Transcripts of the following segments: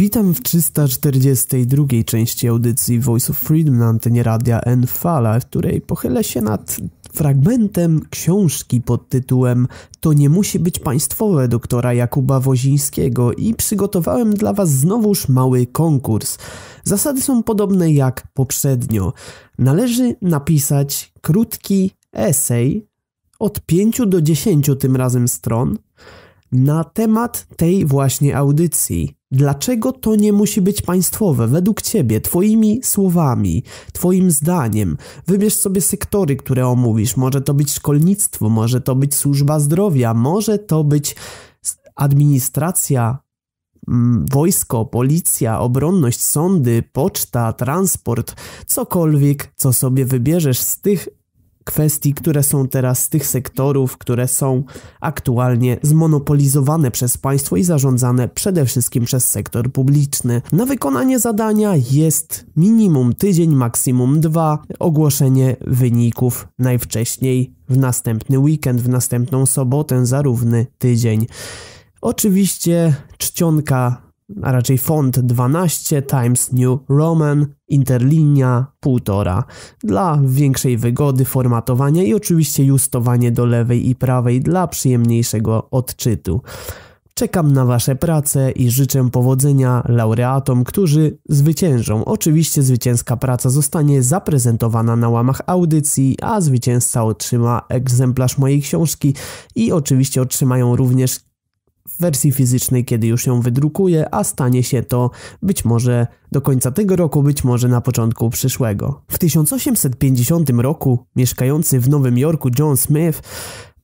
Witam w 342 części audycji Voice of Freedom na antenie radia N-Fala, w której pochylę się nad fragmentem książki pod tytułem To nie musi być państwowe doktora Jakuba Wozińskiego i przygotowałem dla Was znowuż mały konkurs. Zasady są podobne jak poprzednio. Należy napisać krótki esej od 5 do 10 tym razem stron na temat tej właśnie audycji. Dlaczego to nie musi być państwowe? Według Ciebie, Twoimi słowami, Twoim zdaniem, wybierz sobie sektory, które omówisz. Może to być szkolnictwo, może to być służba zdrowia, może to być administracja, mm, wojsko, policja, obronność, sądy, poczta, transport, cokolwiek, co sobie wybierzesz z tych kwestii, które są teraz z tych sektorów, które są aktualnie zmonopolizowane przez państwo i zarządzane przede wszystkim przez sektor publiczny. Na wykonanie zadania jest minimum tydzień, maksimum dwa, ogłoszenie wyników najwcześniej w następny weekend, w następną sobotę, zarówny tydzień. Oczywiście czcionka a raczej font 12 Times New Roman, interlinia 1,5 dla większej wygody formatowania i oczywiście justowanie do lewej i prawej dla przyjemniejszego odczytu. Czekam na Wasze prace i życzę powodzenia laureatom, którzy zwyciężą. Oczywiście zwycięska praca zostanie zaprezentowana na łamach audycji, a zwycięzca otrzyma egzemplarz mojej książki i oczywiście otrzymają również w wersji fizycznej, kiedy już ją wydrukuję, a stanie się to być może do końca tego roku, być może na początku przyszłego. W 1850 roku mieszkający w Nowym Jorku John Smith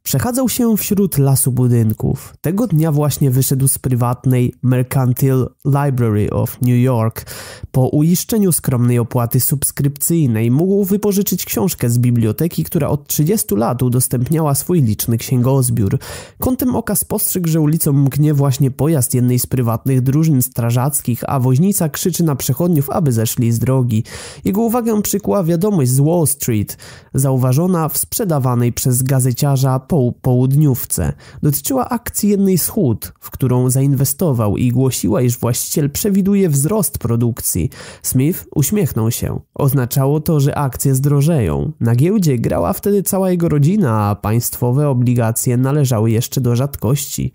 Przechadzał się wśród lasu budynków. Tego dnia właśnie wyszedł z prywatnej Mercantile Library of New York. Po uiszczeniu skromnej opłaty subskrypcyjnej mógł wypożyczyć książkę z biblioteki, która od 30 lat udostępniała swój liczny księgozbiór. Kątem oka spostrzegł, że ulicą mgnie właśnie pojazd jednej z prywatnych drużyn strażackich, a woźnica krzyczy na przechodniów, aby zeszli z drogi. Jego uwagę przykuła wiadomość z Wall Street, zauważona w sprzedawanej przez gazeciarza po południówce dotyczyła akcji jednej z hut, w którą zainwestował i głosiła, iż właściciel przewiduje wzrost produkcji. Smith uśmiechnął się. Oznaczało to, że akcje zdrożeją. Na giełdzie grała wtedy cała jego rodzina, a państwowe obligacje należały jeszcze do rzadkości.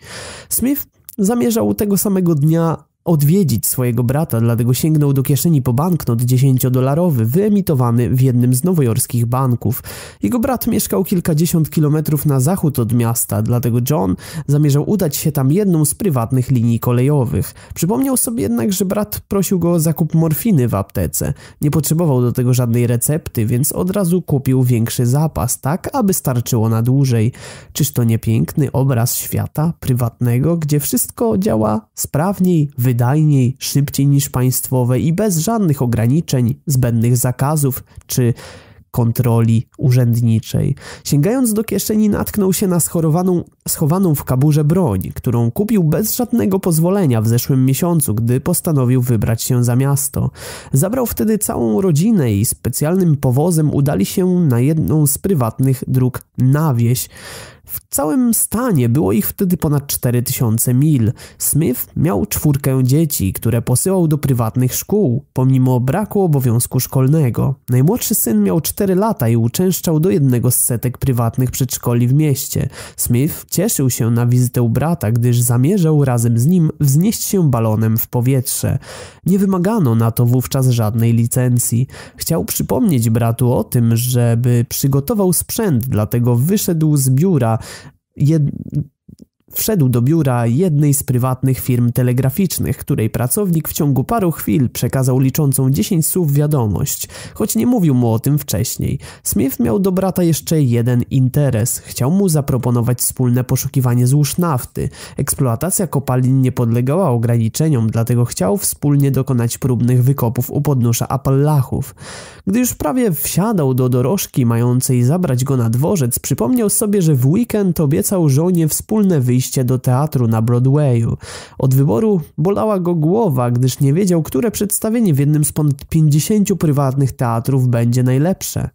Smith zamierzał tego samego dnia odwiedzić swojego brata, dlatego sięgnął do kieszeni po banknot 10-dolarowy wyemitowany w jednym z nowojorskich banków. Jego brat mieszkał kilkadziesiąt kilometrów na zachód od miasta, dlatego John zamierzał udać się tam jedną z prywatnych linii kolejowych. Przypomniał sobie jednak, że brat prosił go o zakup morfiny w aptece. Nie potrzebował do tego żadnej recepty, więc od razu kupił większy zapas, tak aby starczyło na dłużej. Czyż to nie piękny obraz świata prywatnego, gdzie wszystko działa sprawniej, wygodniej wydajniej, szybciej niż państwowe i bez żadnych ograniczeń, zbędnych zakazów czy kontroli urzędniczej. Sięgając do kieszeni, natknął się na schorowaną, schowaną w kaburze broń, którą kupił bez żadnego pozwolenia w zeszłym miesiącu, gdy postanowił wybrać się za miasto. Zabrał wtedy całą rodzinę i specjalnym powozem udali się na jedną z prywatnych dróg na wieś. W całym stanie było ich wtedy ponad 4000 mil. Smith miał czwórkę dzieci, które posyłał do prywatnych szkół, pomimo braku obowiązku szkolnego. Najmłodszy syn miał 4 lata i uczęszczał do jednego z setek prywatnych przedszkoli w mieście. Smith cieszył się na wizytę brata, gdyż zamierzał razem z nim wznieść się balonem w powietrze. Nie wymagano na to wówczas żadnej licencji. Chciał przypomnieć bratu o tym, żeby przygotował sprzęt, dlatego wyszedł z biura jed, Wszedł do biura jednej z prywatnych firm telegraficznych, której pracownik w ciągu paru chwil przekazał liczącą 10 słów wiadomość, choć nie mówił mu o tym wcześniej. Smith miał do brata jeszcze jeden interes. Chciał mu zaproponować wspólne poszukiwanie złóż nafty. Eksploatacja kopalin nie podlegała ograniczeniom, dlatego chciał wspólnie dokonać próbnych wykopów u podnóża Appalachów. Gdy już prawie wsiadał do dorożki mającej zabrać go na dworzec, przypomniał sobie, że w weekend obiecał żonie wspólne wyjście iście do teatru na Broadwayu. Od wyboru bolała go głowa, gdyż nie wiedział, które przedstawienie w jednym z ponad 50 prywatnych teatrów będzie najlepsze.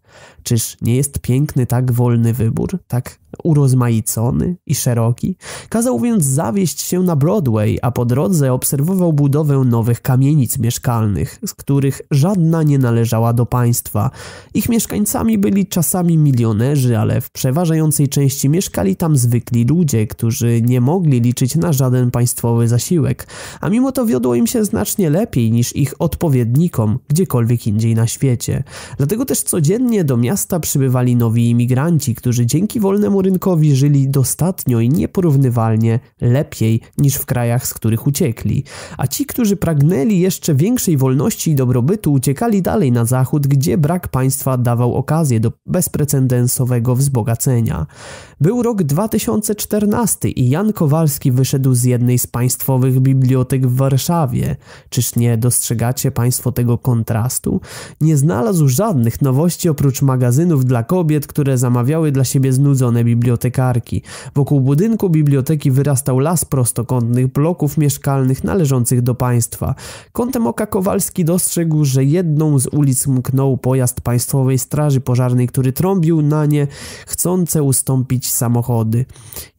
Czyż nie jest piękny tak wolny wybór, tak urozmaicony i szeroki? Kazał więc zawieść się na Broadway, a po drodze obserwował budowę nowych kamienic mieszkalnych, z których żadna nie należała do państwa. Ich mieszkańcami byli czasami milionerzy, ale w przeważającej części mieszkali tam zwykli ludzie, którzy nie mogli liczyć na żaden państwowy zasiłek, a mimo to wiodło im się znacznie lepiej niż ich odpowiednikom gdziekolwiek indziej na świecie. Dlatego też codziennie do miasta miasta przybywali nowi imigranci, którzy dzięki wolnemu rynkowi żyli dostatnio i nieporównywalnie lepiej niż w krajach, z których uciekli. A ci, którzy pragnęli jeszcze większej wolności i dobrobytu, uciekali dalej na zachód, gdzie brak państwa dawał okazję do bezprecedensowego wzbogacenia. Był rok 2014 i Jan Kowalski wyszedł z jednej z państwowych bibliotek w Warszawie. Czyż nie dostrzegacie państwo tego kontrastu? Nie znalazł żadnych nowości oprócz magazynu magazynów dla kobiet, które zamawiały dla siebie znudzone bibliotekarki. Wokół budynku biblioteki wyrastał las prostokątnych bloków mieszkalnych należących do państwa. Kątem oka Kowalski dostrzegł, że jedną z ulic mknął pojazd Państwowej Straży Pożarnej, który trąbił na nie chcące ustąpić samochody.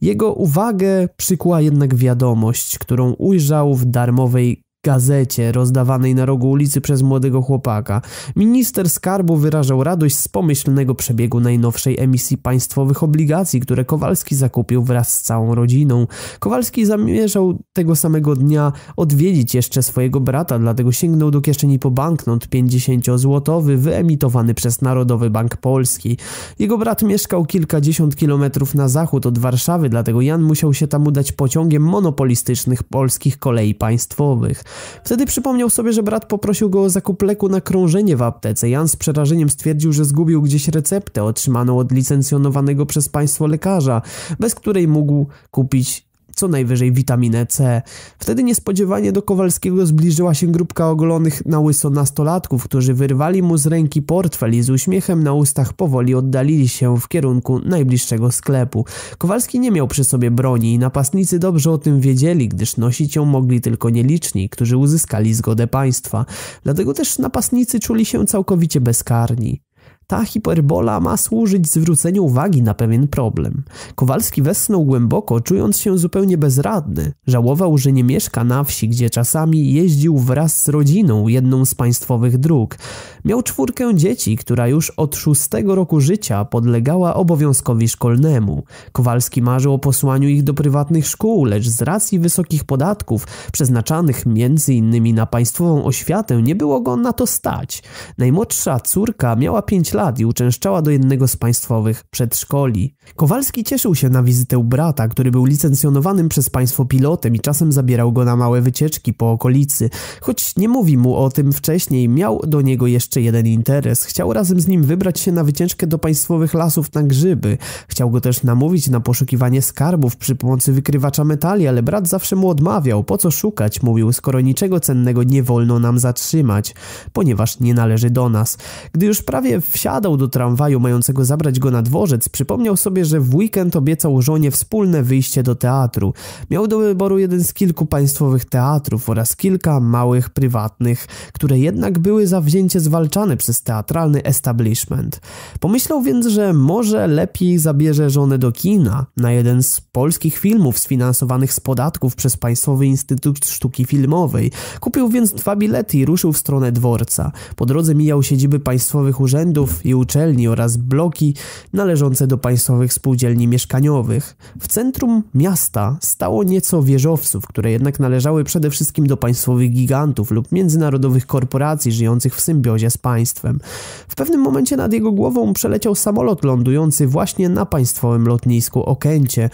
Jego uwagę przykuła jednak wiadomość, którą ujrzał w darmowej gazecie rozdawanej na rogu ulicy przez młodego chłopaka. Minister skarbu wyrażał radość z pomyślnego przebiegu najnowszej emisji państwowych obligacji, które Kowalski zakupił wraz z całą rodziną. Kowalski zamierzał tego samego dnia odwiedzić jeszcze swojego brata, dlatego sięgnął do kieszeni po banknot 50-złotowy wyemitowany przez Narodowy Bank Polski. Jego brat mieszkał kilkadziesiąt kilometrów na zachód od Warszawy, dlatego Jan musiał się tam udać pociągiem monopolistycznych polskich kolei państwowych. Wtedy przypomniał sobie, że brat poprosił go o zakup leku na krążenie w aptece. Jan z przerażeniem stwierdził, że zgubił gdzieś receptę otrzymaną od licencjonowanego przez państwo lekarza, bez której mógł kupić co najwyżej witaminę C. Wtedy niespodziewanie do Kowalskiego zbliżyła się grupka ogolonych na łyso nastolatków, którzy wyrwali mu z ręki portfel i z uśmiechem na ustach powoli oddalili się w kierunku najbliższego sklepu. Kowalski nie miał przy sobie broni i napastnicy dobrze o tym wiedzieli, gdyż nosić ją mogli tylko nieliczni, którzy uzyskali zgodę państwa. Dlatego też napastnicy czuli się całkowicie bezkarni. Ta hiperbola ma służyć zwróceniu uwagi na pewien problem. Kowalski westnął głęboko, czując się zupełnie bezradny. Żałował, że nie mieszka na wsi, gdzie czasami jeździł wraz z rodziną jedną z państwowych dróg. Miał czwórkę dzieci, która już od szóstego roku życia podlegała obowiązkowi szkolnemu. Kowalski marzył o posłaniu ich do prywatnych szkół, lecz z racji wysokich podatków, przeznaczanych m.in. na państwową oświatę, nie było go na to stać. Najmłodsza córka miała 5 lat lat i uczęszczała do jednego z państwowych przedszkoli. Kowalski cieszył się na wizytę brata, który był licencjonowanym przez państwo pilotem i czasem zabierał go na małe wycieczki po okolicy. Choć nie mówi mu o tym wcześniej, miał do niego jeszcze jeden interes. Chciał razem z nim wybrać się na wycieczkę do państwowych lasów na grzyby. Chciał go też namówić na poszukiwanie skarbów przy pomocy wykrywacza metali, ale brat zawsze mu odmawiał. Po co szukać, mówił, skoro niczego cennego nie wolno nam zatrzymać, ponieważ nie należy do nas. Gdy już prawie wsiadł wsiadał do tramwaju mającego zabrać go na dworzec, przypomniał sobie, że w weekend obiecał żonie wspólne wyjście do teatru. Miał do wyboru jeden z kilku państwowych teatrów oraz kilka małych, prywatnych, które jednak były zawzięcie zwalczane przez teatralny establishment. Pomyślał więc, że może lepiej zabierze żonę do kina, na jeden z polskich filmów sfinansowanych z podatków przez Państwowy Instytut Sztuki Filmowej. Kupił więc dwa bilety i ruszył w stronę dworca. Po drodze mijał siedziby państwowych urzędów, i uczelni oraz bloki należące do państwowych spółdzielni mieszkaniowych. W centrum miasta stało nieco wieżowców, które jednak należały przede wszystkim do państwowych gigantów lub międzynarodowych korporacji żyjących w symbiozie z państwem. W pewnym momencie nad jego głową przeleciał samolot lądujący właśnie na państwowym lotnisku Okęcie,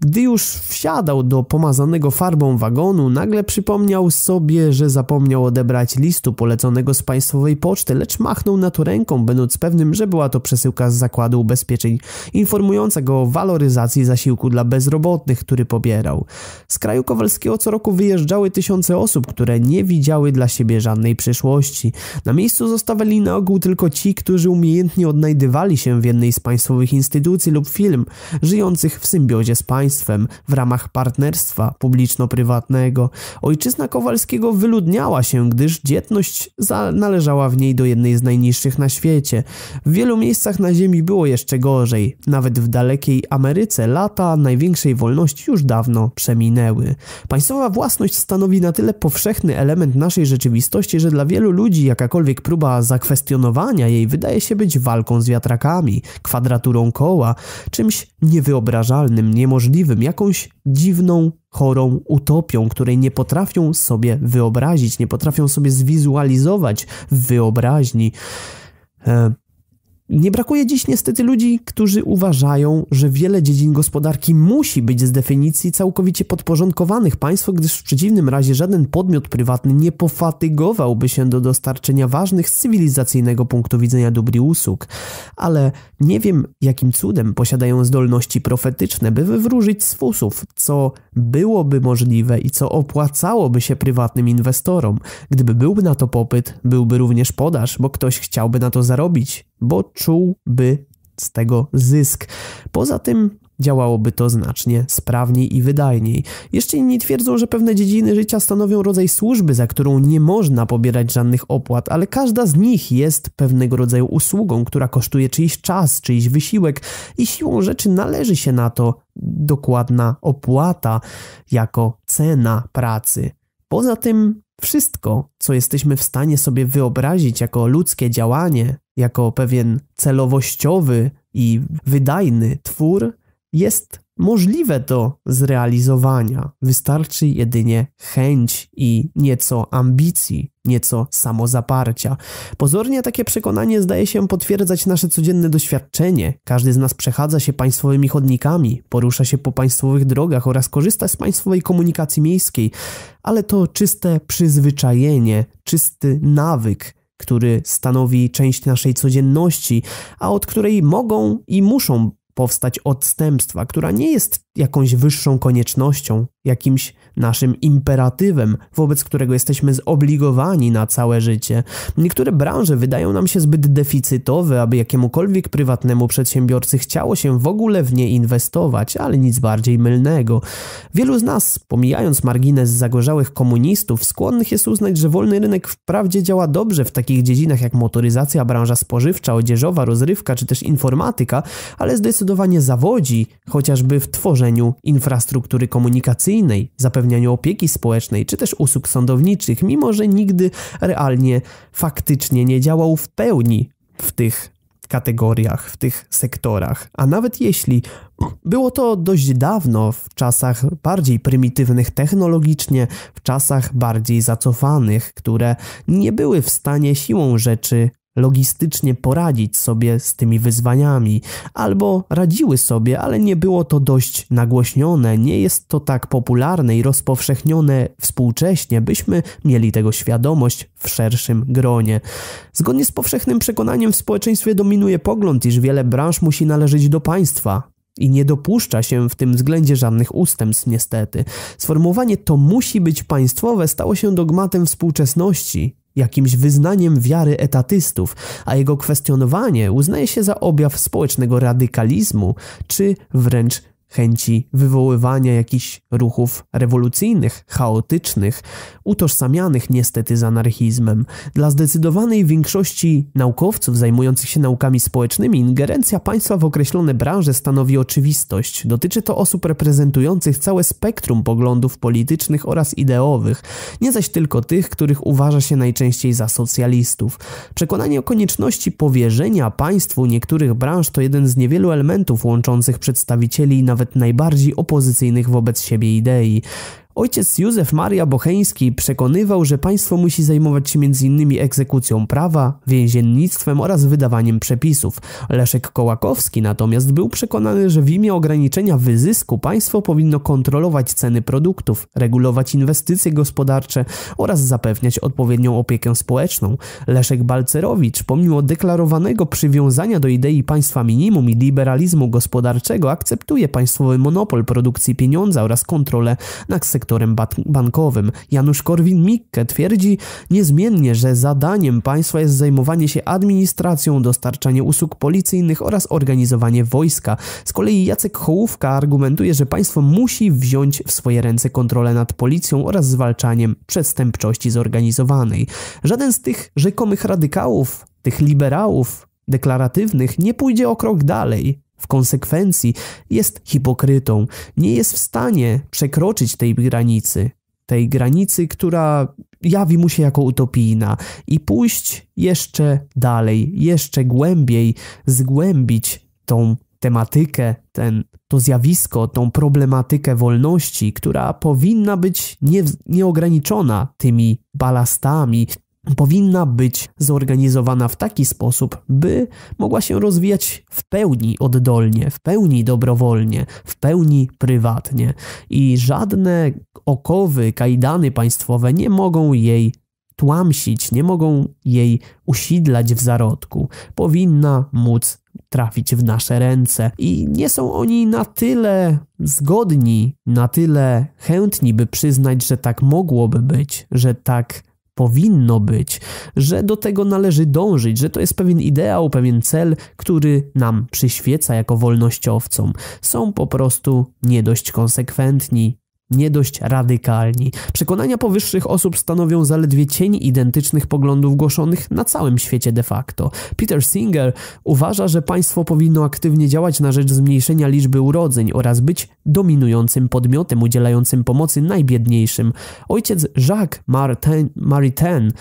gdy już wsiadał do pomazanego farbą wagonu, nagle przypomniał sobie, że zapomniał odebrać listu poleconego z państwowej poczty, lecz machnął na to ręką, będąc pewnym, że była to przesyłka z zakładu ubezpieczeń, informująca go o waloryzacji zasiłku dla bezrobotnych, który pobierał. Z kraju Kowalskiego co roku wyjeżdżały tysiące osób, które nie widziały dla siebie żadnej przyszłości. Na miejscu zostawali na ogół tylko ci, którzy umiejętnie odnajdywali się w jednej z państwowych instytucji lub firm, żyjących w symbiozie z państwem państwem w ramach partnerstwa publiczno-prywatnego. Ojczyzna Kowalskiego wyludniała się, gdyż dzietność należała w niej do jednej z najniższych na świecie. W wielu miejscach na ziemi było jeszcze gorzej. Nawet w dalekiej Ameryce lata największej wolności już dawno przeminęły. Państwowa własność stanowi na tyle powszechny element naszej rzeczywistości, że dla wielu ludzi jakakolwiek próba zakwestionowania jej wydaje się być walką z wiatrakami, kwadraturą koła, czymś niewyobrażalnym, niemożliwym jakąś dziwną, chorą utopią, której nie potrafią sobie wyobrazić, nie potrafią sobie zwizualizować w wyobraźni. E, nie brakuje dziś niestety ludzi, którzy uważają, że wiele dziedzin gospodarki musi być z definicji całkowicie podporządkowanych państwu, gdyż w przeciwnym razie żaden podmiot prywatny nie pofatygowałby się do dostarczenia ważnych z cywilizacyjnego punktu widzenia dóbr i usług. Ale nie wiem, jakim cudem posiadają zdolności profetyczne, by wywróżyć z fusów, co byłoby możliwe i co opłacałoby się prywatnym inwestorom. Gdyby byłby na to popyt, byłby również podaż, bo ktoś chciałby na to zarobić, bo czułby z tego zysk. Poza tym działałoby to znacznie sprawniej i wydajniej. Jeszcze inni twierdzą, że pewne dziedziny życia stanowią rodzaj służby, za którą nie można pobierać żadnych opłat, ale każda z nich jest pewnego rodzaju usługą, która kosztuje czyjś czas, czyjś wysiłek i siłą rzeczy należy się na to dokładna opłata jako cena pracy. Poza tym wszystko, co jesteśmy w stanie sobie wyobrazić jako ludzkie działanie, jako pewien celowościowy i wydajny twór, jest możliwe do zrealizowania. Wystarczy jedynie chęć i nieco ambicji, nieco samozaparcia. Pozornie takie przekonanie zdaje się potwierdzać nasze codzienne doświadczenie. Każdy z nas przechadza się państwowymi chodnikami, porusza się po państwowych drogach oraz korzysta z państwowej komunikacji miejskiej, ale to czyste przyzwyczajenie, czysty nawyk który stanowi część naszej codzienności, a od której mogą i muszą powstać odstępstwa, która nie jest jakąś wyższą koniecznością, jakimś naszym imperatywem, wobec którego jesteśmy zobligowani na całe życie. Niektóre branże wydają nam się zbyt deficytowe, aby jakiemukolwiek prywatnemu przedsiębiorcy chciało się w ogóle w nie inwestować, ale nic bardziej mylnego. Wielu z nas, pomijając margines zagorzałych komunistów, skłonnych jest uznać, że wolny rynek wprawdzie działa dobrze w takich dziedzinach jak motoryzacja, branża spożywcza, odzieżowa, rozrywka czy też informatyka, ale zdecydowanie zawodzi chociażby w tworzeniu tworzeniu infrastruktury komunikacyjnej, zapewnianiu opieki społecznej czy też usług sądowniczych, mimo że nigdy realnie, faktycznie nie działał w pełni w tych kategoriach, w tych sektorach. A nawet jeśli było to dość dawno, w czasach bardziej prymitywnych technologicznie, w czasach bardziej zacofanych, które nie były w stanie siłą rzeczy logistycznie poradzić sobie z tymi wyzwaniami, albo radziły sobie, ale nie było to dość nagłośnione, nie jest to tak popularne i rozpowszechnione współcześnie, byśmy mieli tego świadomość w szerszym gronie. Zgodnie z powszechnym przekonaniem w społeczeństwie dominuje pogląd, iż wiele branż musi należeć do państwa, i nie dopuszcza się w tym względzie żadnych ustępstw, niestety. Sformułowanie to musi być państwowe stało się dogmatem współczesności jakimś wyznaniem wiary etatystów, a jego kwestionowanie uznaje się za objaw społecznego radykalizmu czy wręcz chęci wywoływania jakichś ruchów rewolucyjnych, chaotycznych, utożsamianych niestety z anarchizmem. Dla zdecydowanej większości naukowców zajmujących się naukami społecznymi ingerencja państwa w określone branże stanowi oczywistość. Dotyczy to osób reprezentujących całe spektrum poglądów politycznych oraz ideowych, nie zaś tylko tych, których uważa się najczęściej za socjalistów. Przekonanie o konieczności powierzenia państwu niektórych branż to jeden z niewielu elementów łączących przedstawicieli nawet nawet najbardziej opozycyjnych wobec siebie idei. Ojciec Józef Maria Bocheński przekonywał, że państwo musi zajmować się m.in. egzekucją prawa, więziennictwem oraz wydawaniem przepisów. Leszek Kołakowski natomiast był przekonany, że w imię ograniczenia wyzysku państwo powinno kontrolować ceny produktów, regulować inwestycje gospodarcze oraz zapewniać odpowiednią opiekę społeczną. Leszek Balcerowicz, pomimo deklarowanego przywiązania do idei państwa minimum i liberalizmu gospodarczego, akceptuje państwowy monopol produkcji pieniądza oraz kontrolę nad sektorem dyrektorem bankowym Janusz Korwin-Mikke twierdzi niezmiennie, że zadaniem państwa jest zajmowanie się administracją, dostarczanie usług policyjnych oraz organizowanie wojska. Z kolei Jacek Hołówka argumentuje, że państwo musi wziąć w swoje ręce kontrolę nad policją oraz zwalczaniem przestępczości zorganizowanej. Żaden z tych rzekomych radykałów, tych liberałów, deklaratywnych nie pójdzie o krok dalej. W konsekwencji jest hipokrytą, nie jest w stanie przekroczyć tej granicy, tej granicy, która jawi mu się jako utopijna, i pójść jeszcze dalej, jeszcze głębiej, zgłębić tą tematykę, ten, to zjawisko, tą problematykę wolności, która powinna być nie, nieograniczona tymi balastami, powinna być zorganizowana w taki sposób, by mogła się rozwijać w pełni oddolnie, w pełni dobrowolnie, w pełni prywatnie i żadne okowy, kajdany państwowe nie mogą jej tłamsić, nie mogą jej usidlać w zarodku. Powinna móc trafić w nasze ręce i nie są oni na tyle zgodni, na tyle chętni, by przyznać, że tak mogłoby być, że tak powinno być, że do tego należy dążyć, że to jest pewien ideał, pewien cel, który nam przyświeca jako wolnościowcom. Są po prostu nie dość konsekwentni nie dość radykalni. Przekonania powyższych osób stanowią zaledwie cień identycznych poglądów głoszonych na całym świecie de facto. Peter Singer uważa, że państwo powinno aktywnie działać na rzecz zmniejszenia liczby urodzeń oraz być dominującym podmiotem udzielającym pomocy najbiedniejszym. Ojciec Jacques Maritain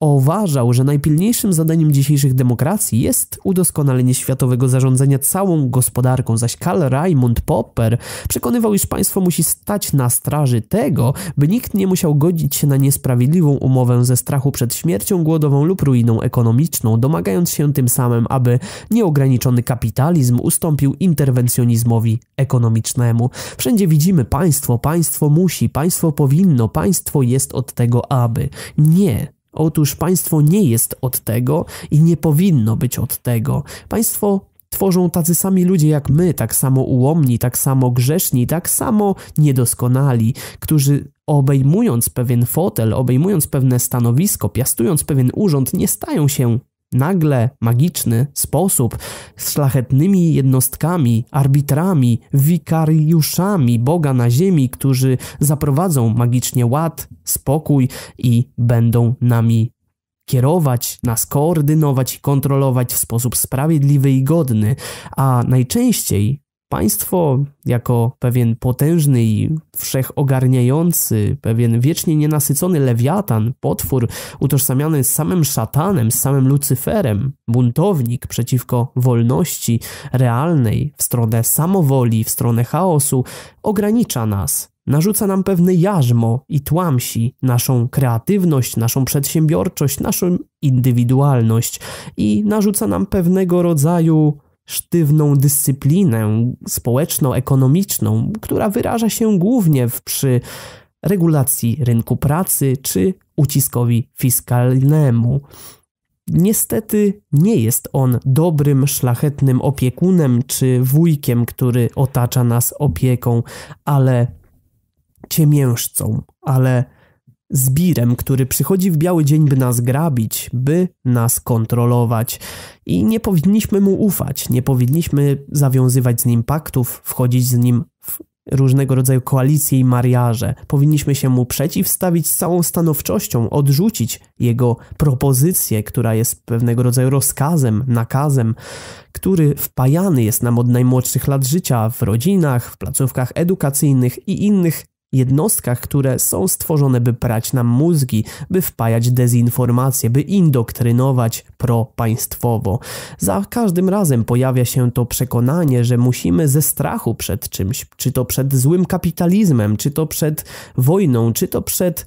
Uważał, że najpilniejszym zadaniem dzisiejszych demokracji jest udoskonalenie światowego zarządzania całą gospodarką, zaś Karl Raymond Popper przekonywał, iż państwo musi stać na straży tego, by nikt nie musiał godzić się na niesprawiedliwą umowę ze strachu przed śmiercią głodową lub ruiną ekonomiczną, domagając się tym samym, aby nieograniczony kapitalizm ustąpił interwencjonizmowi ekonomicznemu. Wszędzie widzimy państwo, państwo musi, państwo powinno, państwo jest od tego aby. Nie, Otóż państwo nie jest od tego i nie powinno być od tego. Państwo tworzą tacy sami ludzie jak my, tak samo ułomni, tak samo grzeszni, tak samo niedoskonali, którzy obejmując pewien fotel, obejmując pewne stanowisko, piastując pewien urząd, nie stają się nagle magiczny sposób z szlachetnymi jednostkami, arbitrami, wikariuszami Boga na ziemi, którzy zaprowadzą magicznie ład, spokój i będą nami kierować, nas koordynować i kontrolować w sposób sprawiedliwy i godny, a najczęściej Państwo, jako pewien potężny i wszechogarniający, pewien wiecznie nienasycony lewiatan, potwór utożsamiany z samym szatanem, z samym Lucyferem, buntownik przeciwko wolności realnej, w stronę samowoli, w stronę chaosu, ogranicza nas, narzuca nam pewne jarzmo i tłamsi naszą kreatywność, naszą przedsiębiorczość, naszą indywidualność i narzuca nam pewnego rodzaju sztywną dyscyplinę społeczno-ekonomiczną, która wyraża się głównie w, przy regulacji rynku pracy czy uciskowi fiskalnemu. Niestety nie jest on dobrym, szlachetnym opiekunem czy wujkiem, który otacza nas opieką, ale ciemiężcą, ale zbirem, który przychodzi w biały dzień, by nas grabić, by nas kontrolować. I nie powinniśmy mu ufać, nie powinniśmy zawiązywać z nim paktów, wchodzić z nim w różnego rodzaju koalicje i mariaże. Powinniśmy się mu przeciwstawić z całą stanowczością, odrzucić jego propozycję, która jest pewnego rodzaju rozkazem, nakazem, który wpajany jest nam od najmłodszych lat życia w rodzinach, w placówkach edukacyjnych i innych jednostkach, które są stworzone, by prać nam mózgi, by wpajać dezinformację, by indoktrynować propaństwowo. Za każdym razem pojawia się to przekonanie, że musimy ze strachu przed czymś, czy to przed złym kapitalizmem, czy to przed wojną, czy to przed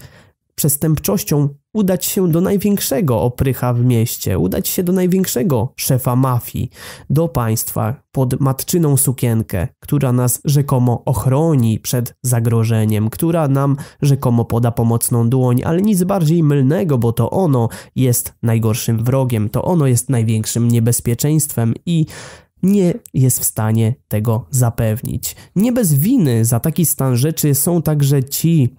przestępczością udać się do największego oprycha w mieście, udać się do największego szefa mafii, do państwa pod matczyną sukienkę, która nas rzekomo ochroni przed zagrożeniem, która nam rzekomo poda pomocną dłoń, ale nic bardziej mylnego, bo to ono jest najgorszym wrogiem, to ono jest największym niebezpieczeństwem i nie jest w stanie tego zapewnić. Nie bez winy za taki stan rzeczy są także ci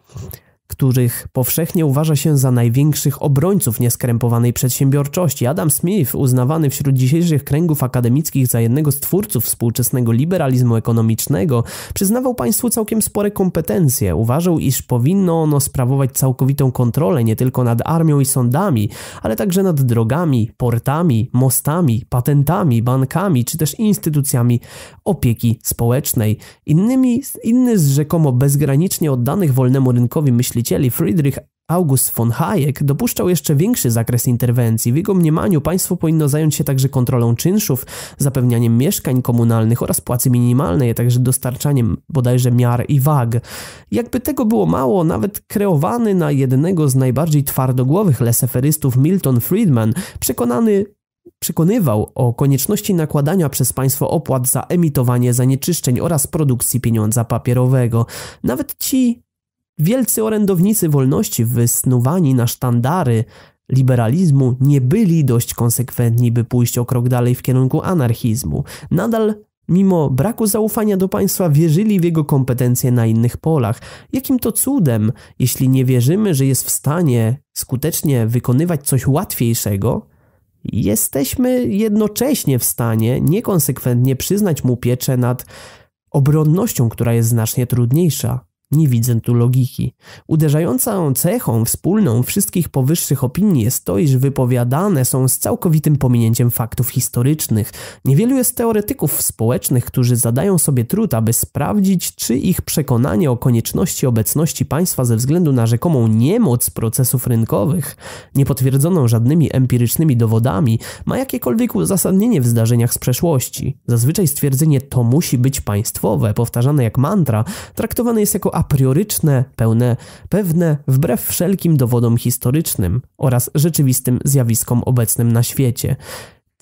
których powszechnie uważa się za największych obrońców nieskrępowanej przedsiębiorczości. Adam Smith, uznawany wśród dzisiejszych kręgów akademickich za jednego z twórców współczesnego liberalizmu ekonomicznego, przyznawał państwu całkiem spore kompetencje. Uważał, iż powinno ono sprawować całkowitą kontrolę nie tylko nad armią i sądami, ale także nad drogami, portami, mostami, patentami, bankami czy też instytucjami opieki społecznej. Innymi, inny z rzekomo bezgranicznie oddanych wolnemu rynkowi myślicie myślicieli Friedrich August von Hayek dopuszczał jeszcze większy zakres interwencji. W jego mniemaniu państwo powinno zająć się także kontrolą czynszów, zapewnianiem mieszkań komunalnych oraz płacy minimalnej, a także dostarczaniem bodajże miar i wag. Jakby tego było mało, nawet kreowany na jednego z najbardziej twardogłowych leseferystów Milton Friedman, przekonany przekonywał o konieczności nakładania przez państwo opłat za emitowanie zanieczyszczeń oraz produkcji pieniądza papierowego. Nawet ci Wielcy orędownicy wolności wysnuwani na sztandary liberalizmu nie byli dość konsekwentni, by pójść o krok dalej w kierunku anarchizmu. Nadal Mimo braku zaufania do państwa wierzyli w jego kompetencje na innych polach. Jakim to cudem, jeśli nie wierzymy, że jest w stanie skutecznie wykonywać coś łatwiejszego, jesteśmy jednocześnie w stanie niekonsekwentnie przyznać mu pieczę nad obronnością, która jest znacznie trudniejsza. Nie widzę tu logiki. Uderzającą cechą wspólną wszystkich powyższych opinii jest to, iż wypowiadane są z całkowitym pominięciem faktów historycznych. Niewielu jest teoretyków społecznych, którzy zadają sobie trud, aby sprawdzić, czy ich przekonanie o konieczności obecności państwa ze względu na rzekomą niemoc procesów rynkowych, niepotwierdzoną żadnymi empirycznymi dowodami, ma jakiekolwiek uzasadnienie w zdarzeniach z przeszłości. Zazwyczaj stwierdzenie to musi być państwowe, powtarzane jak mantra, traktowane jest jako aprioryczne, pełne, pewne, wbrew wszelkim dowodom historycznym oraz rzeczywistym zjawiskom obecnym na świecie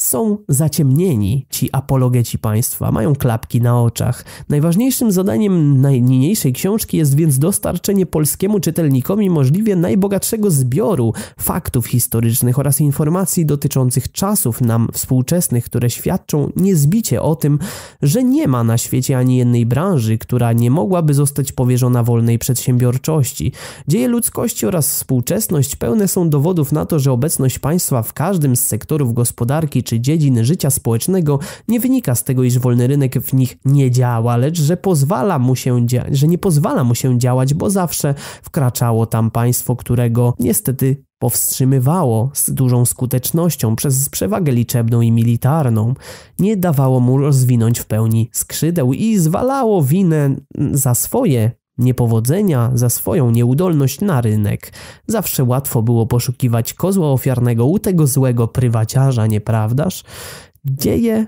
są zaciemnieni, ci apologeci państwa, mają klapki na oczach. Najważniejszym zadaniem niniejszej książki jest więc dostarczenie polskiemu czytelnikowi możliwie najbogatszego zbioru faktów historycznych oraz informacji dotyczących czasów nam współczesnych, które świadczą niezbicie o tym, że nie ma na świecie ani jednej branży, która nie mogłaby zostać powierzona wolnej przedsiębiorczości. Dzieje ludzkości oraz współczesność pełne są dowodów na to, że obecność państwa w każdym z sektorów gospodarki czy dziedzin życia społecznego nie wynika z tego, iż wolny rynek w nich nie działa, lecz że pozwala mu się że nie pozwala mu się działać, bo zawsze wkraczało tam państwo, którego niestety powstrzymywało z dużą skutecznością przez przewagę liczebną i militarną, nie dawało mu rozwinąć w pełni skrzydeł i zwalało winę za swoje niepowodzenia za swoją nieudolność na rynek. Zawsze łatwo było poszukiwać kozła ofiarnego u tego złego prywaciarza, nieprawdaż? Dzieje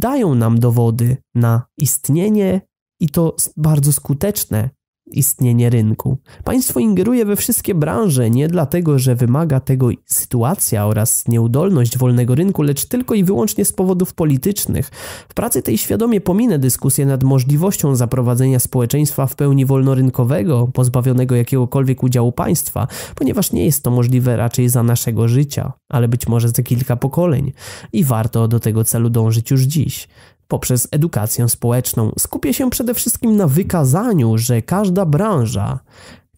dają nam dowody na istnienie i to bardzo skuteczne istnienie rynku. Państwo ingeruje we wszystkie branże nie dlatego, że wymaga tego sytuacja oraz nieudolność wolnego rynku, lecz tylko i wyłącznie z powodów politycznych. W pracy tej świadomie pominę dyskusję nad możliwością zaprowadzenia społeczeństwa w pełni wolnorynkowego, pozbawionego jakiegokolwiek udziału państwa, ponieważ nie jest to możliwe raczej za naszego życia, ale być może za kilka pokoleń i warto do tego celu dążyć już dziś. Poprzez edukację społeczną skupię się przede wszystkim na wykazaniu, że każda branża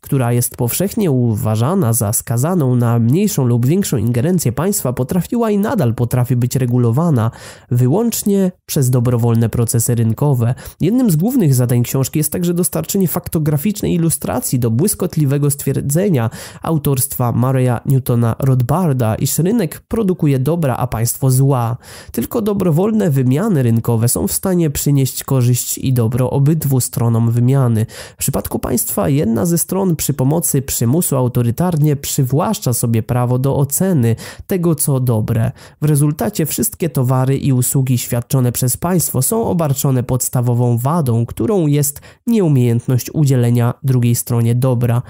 która jest powszechnie uważana za skazaną na mniejszą lub większą ingerencję państwa, potrafiła i nadal potrafi być regulowana wyłącznie przez dobrowolne procesy rynkowe. Jednym z głównych zadań książki jest także dostarczenie faktograficznej ilustracji do błyskotliwego stwierdzenia autorstwa Maria Newtona Rothbarda, iż rynek produkuje dobra, a państwo zła. Tylko dobrowolne wymiany rynkowe są w stanie przynieść korzyść i dobro obydwu stronom wymiany. W przypadku państwa jedna ze stron przy pomocy przymusu autorytarnie przywłaszcza sobie prawo do oceny tego, co dobre. W rezultacie wszystkie towary i usługi świadczone przez państwo są obarczone podstawową wadą, którą jest nieumiejętność udzielenia drugiej stronie dobra.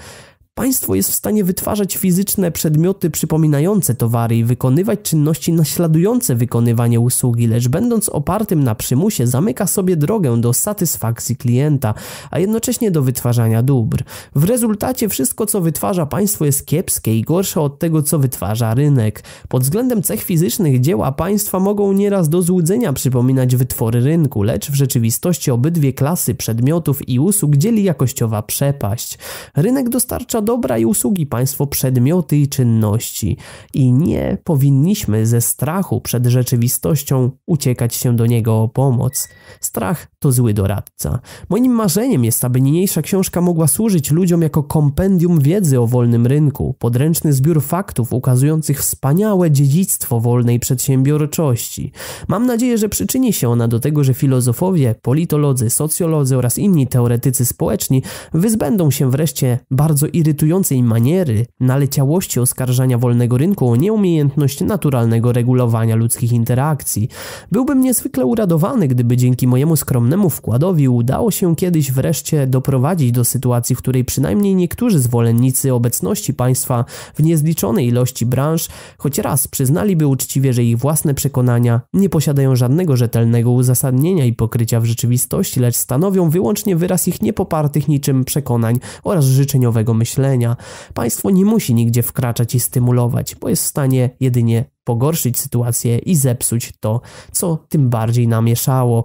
Państwo jest w stanie wytwarzać fizyczne przedmioty przypominające towary i wykonywać czynności naśladujące wykonywanie usługi, lecz będąc opartym na przymusie zamyka sobie drogę do satysfakcji klienta, a jednocześnie do wytwarzania dóbr. W rezultacie wszystko co wytwarza państwo jest kiepskie i gorsze od tego co wytwarza rynek. Pod względem cech fizycznych dzieła państwa mogą nieraz do złudzenia przypominać wytwory rynku, lecz w rzeczywistości obydwie klasy przedmiotów i usług dzieli jakościowa przepaść. Rynek dostarcza dobra i usługi państwo przedmioty i czynności i nie powinniśmy ze strachu przed rzeczywistością uciekać się do niego o pomoc. Strach to zły doradca. Moim marzeniem jest, aby niniejsza książka mogła służyć ludziom jako kompendium wiedzy o wolnym rynku, podręczny zbiór faktów ukazujących wspaniałe dziedzictwo wolnej przedsiębiorczości. Mam nadzieję, że przyczyni się ona do tego, że filozofowie, politolodzy, socjolodzy oraz inni teoretycy społeczni wyzbędą się wreszcie bardzo irytujących irytującej maniery, naleciałości oskarżania wolnego rynku o nieumiejętność naturalnego regulowania ludzkich interakcji. Byłbym niezwykle uradowany, gdyby dzięki mojemu skromnemu wkładowi udało się kiedyś wreszcie doprowadzić do sytuacji, w której przynajmniej niektórzy zwolennicy obecności państwa w niezliczonej ilości branż choć raz przyznaliby uczciwie, że ich własne przekonania nie posiadają żadnego rzetelnego uzasadnienia i pokrycia w rzeczywistości, lecz stanowią wyłącznie wyraz ich niepopartych niczym przekonań oraz życzeniowego myślenia myślenia. Państwo nie musi nigdzie wkraczać i stymulować, bo jest w stanie jedynie pogorszyć sytuację i zepsuć to, co tym bardziej namieszało.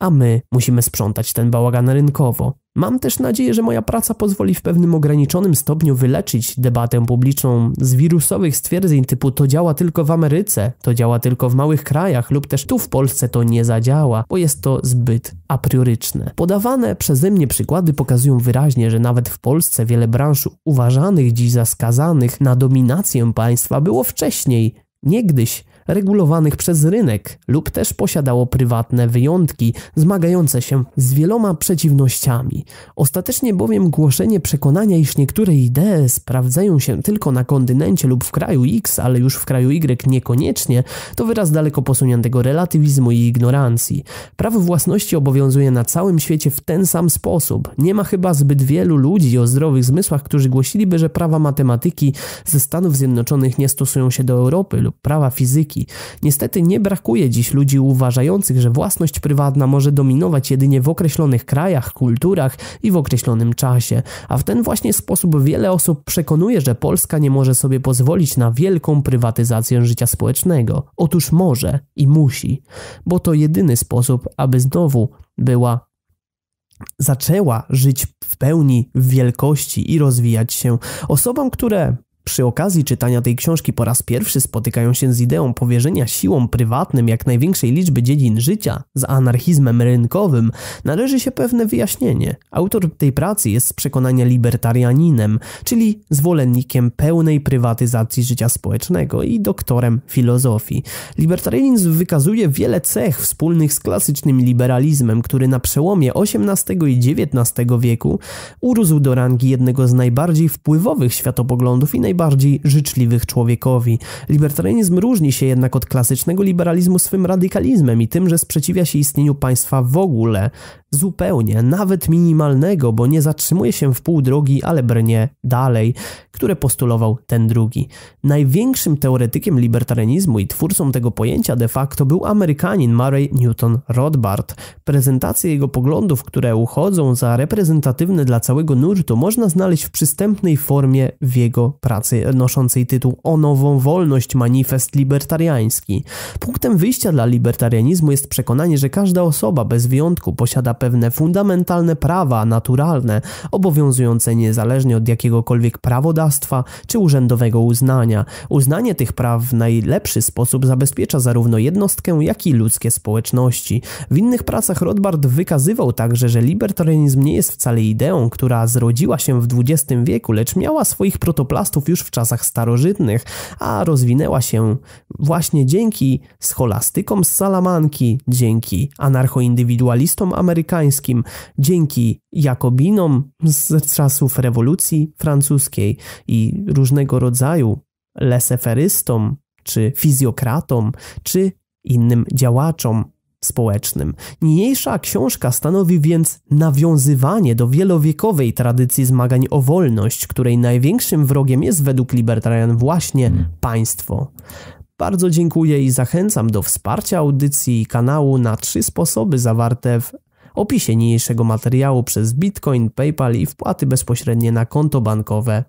A my musimy sprzątać ten bałagan rynkowo. Mam też nadzieję, że moja praca pozwoli w pewnym ograniczonym stopniu wyleczyć debatę publiczną z wirusowych stwierdzeń typu to działa tylko w Ameryce, to działa tylko w małych krajach lub też tu w Polsce to nie zadziała, bo jest to zbyt a prioryczne. Podawane przeze mnie przykłady pokazują wyraźnie, że nawet w Polsce wiele branż uważanych dziś za skazanych na dominację państwa było wcześniej niegdyś regulowanych przez rynek lub też posiadało prywatne wyjątki zmagające się z wieloma przeciwnościami. Ostatecznie bowiem głoszenie przekonania, iż niektóre idee sprawdzają się tylko na kontynencie lub w kraju X, ale już w kraju Y niekoniecznie, to wyraz daleko posuniętego relatywizmu i ignorancji. Prawo własności obowiązuje na całym świecie w ten sam sposób. Nie ma chyba zbyt wielu ludzi o zdrowych zmysłach, którzy głosiliby, że prawa matematyki ze Stanów Zjednoczonych nie stosują się do Europy lub prawa fizyki Niestety nie brakuje dziś ludzi uważających, że własność prywatna może dominować jedynie w określonych krajach, kulturach i w określonym czasie, a w ten właśnie sposób wiele osób przekonuje, że Polska nie może sobie pozwolić na wielką prywatyzację życia społecznego. Otóż może i musi, bo to jedyny sposób, aby znowu była zaczęła żyć w pełni w wielkości i rozwijać się. Osobom, które przy okazji czytania tej książki po raz pierwszy spotykają się z ideą powierzenia siłom prywatnym jak największej liczby dziedzin życia z anarchizmem rynkowym, należy się pewne wyjaśnienie. Autor tej pracy jest z przekonania libertarianinem, czyli zwolennikiem pełnej prywatyzacji życia społecznego i doktorem filozofii. Libertarianizm wykazuje wiele cech wspólnych z klasycznym liberalizmem, który na przełomie XVIII i XIX wieku urósł do rangi jednego z najbardziej wpływowych światopoglądów i najbardziej najbardziej życzliwych człowiekowi. Libertarianizm różni się jednak od klasycznego liberalizmu swym radykalizmem i tym, że sprzeciwia się istnieniu państwa w ogóle zupełnie, nawet minimalnego, bo nie zatrzymuje się w pół drogi, ale brnie dalej, które postulował ten drugi. Największym teoretykiem libertarianizmu i twórcą tego pojęcia de facto był Amerykanin Murray Newton Rothbard. Prezentacje jego poglądów, które uchodzą za reprezentatywne dla całego nurtu, można znaleźć w przystępnej formie w jego pracy noszącej tytuł O nową wolność manifest libertariański. Punktem wyjścia dla libertarianizmu jest przekonanie, że każda osoba bez wyjątku posiada pewne fundamentalne prawa naturalne, obowiązujące niezależnie od jakiegokolwiek prawodawstwa czy urzędowego uznania. Uznanie tych praw w najlepszy sposób zabezpiecza zarówno jednostkę, jak i ludzkie społeczności. W innych pracach Rothbard wykazywał także, że libertarianizm nie jest wcale ideą, która zrodziła się w XX wieku, lecz miała swoich protoplastów już w czasach starożytnych, a rozwinęła się właśnie dzięki scholastykom z Salamanki, dzięki anarchoindywidualistom amerykańskim, amerykańskim dzięki Jakobinom z czasów rewolucji francuskiej i różnego rodzaju leseferystom, czy fizjokratom, czy innym działaczom społecznym. Niniejsza książka stanowi więc nawiązywanie do wielowiekowej tradycji zmagań o wolność, której największym wrogiem jest według libertarian właśnie hmm. państwo. Bardzo dziękuję i zachęcam do wsparcia audycji i kanału na trzy sposoby zawarte w opisie niniejszego materiału przez Bitcoin, PayPal i wpłaty bezpośrednie na konto bankowe.